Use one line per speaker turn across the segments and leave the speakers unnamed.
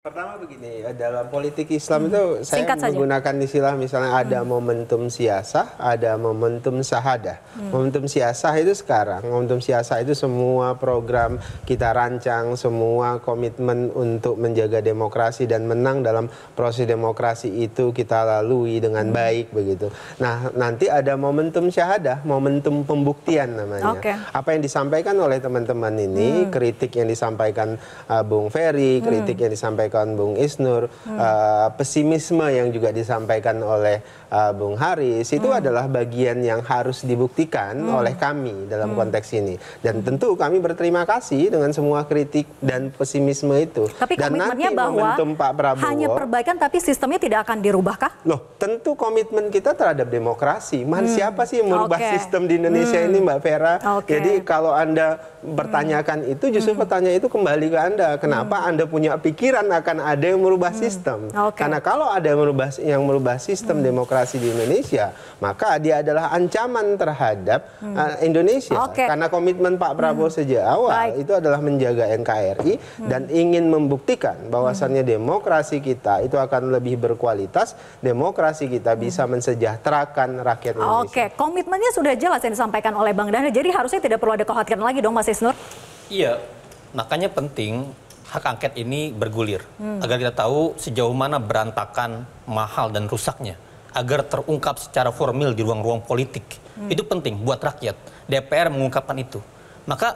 Pertama begini, eh, dalam politik Islam itu hmm. saya Singkat menggunakan saja. istilah misalnya ada hmm. momentum siasah, ada momentum sahada. Hmm. Momentum siasah itu sekarang, momentum siasah itu semua program kita rancang, semua komitmen untuk menjaga demokrasi dan menang dalam proses demokrasi itu kita lalui dengan hmm. baik begitu. Nah, nanti ada momentum syahadah, momentum pembuktian namanya. Okay. Apa yang disampaikan oleh teman-teman ini, hmm. kritik yang disampaikan uh, Bung Ferry, hmm. kritik hmm. yang disampaikan disampaikan Bung Isnur, hmm. uh, pesimisme yang juga disampaikan oleh uh, Bung Haris itu hmm. adalah bagian yang harus dibuktikan hmm. oleh kami dalam hmm. konteks ini. Dan tentu kami berterima kasih dengan semua kritik dan pesimisme itu. Tapi dan nanti bahwa momentum Pak Prabowo hanya perbaikan tapi sistemnya tidak akan dirubahkah? Loh, tentu komitmen kita terhadap demokrasi. Man hmm. siapa sih yang merubah okay. sistem di Indonesia hmm. ini Mbak Vera? Okay. Jadi kalau Anda bertanyakan hmm. itu justru hmm. pertanyaan itu kembali ke Anda. Kenapa hmm. Anda punya pikiran akan ada yang merubah hmm. sistem. Okay. Karena kalau ada yang merubah yang merubah sistem hmm. demokrasi di Indonesia, maka dia adalah ancaman terhadap hmm. uh, Indonesia. Okay. Karena komitmen Pak Prabowo hmm. sejak awal Baik. itu adalah menjaga NKRI hmm. dan ingin membuktikan bahwasannya hmm. demokrasi kita itu akan lebih berkualitas, demokrasi kita hmm. bisa mensejahterakan
rakyat Indonesia.
Oke, okay. komitmennya sudah jelas yang disampaikan oleh Bang Dhani, Jadi harusnya tidak perlu ada kekhawatiran lagi
dong Mas Isnur. Iya, makanya penting hak angket ini bergulir hmm. agar kita tahu sejauh mana berantakan, mahal dan rusaknya agar terungkap secara formal di ruang-ruang politik. Hmm. Itu penting buat rakyat. DPR mengungkapkan itu. Maka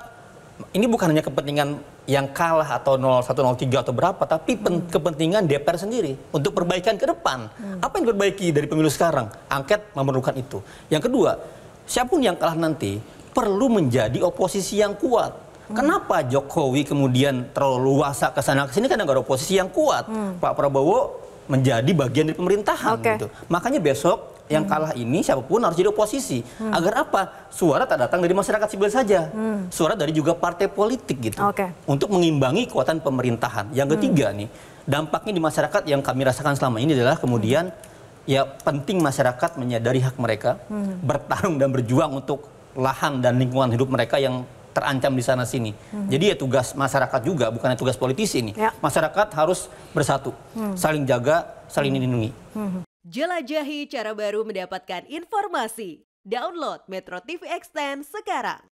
ini bukan hanya kepentingan yang kalah atau 0103 atau berapa, tapi hmm. kepentingan DPR sendiri untuk perbaikan ke depan. Hmm. Apa yang diperbaiki dari pemilu sekarang? Angket memerlukan itu. Yang kedua, siapapun yang kalah nanti perlu menjadi oposisi yang kuat Hmm. Kenapa Jokowi kemudian terlalu luasa ke sana ke sini karena nggak ada oposisi yang kuat. Hmm. Pak Prabowo menjadi bagian dari pemerintahan okay. gitu. Makanya besok yang hmm. kalah ini siapapun harus jadi oposisi. Hmm. Agar apa? Suara tak datang dari masyarakat sipil saja. Hmm. Suara dari juga partai politik gitu. Okay. Untuk mengimbangi kekuatan pemerintahan. Yang hmm. ketiga hmm. nih, dampaknya di masyarakat yang kami rasakan selama ini adalah kemudian ya penting masyarakat menyadari hak mereka, hmm. bertarung dan berjuang untuk lahan dan lingkungan hidup mereka yang terancam di sana sini. Hmm. Jadi ya tugas masyarakat juga, bukan tugas politisi ini. Ya. Masyarakat harus bersatu, hmm. saling jaga, saling dilindungi.
Hmm. hmm. Jelajahi cara baru mendapatkan informasi. Download Metro TV Extend sekarang.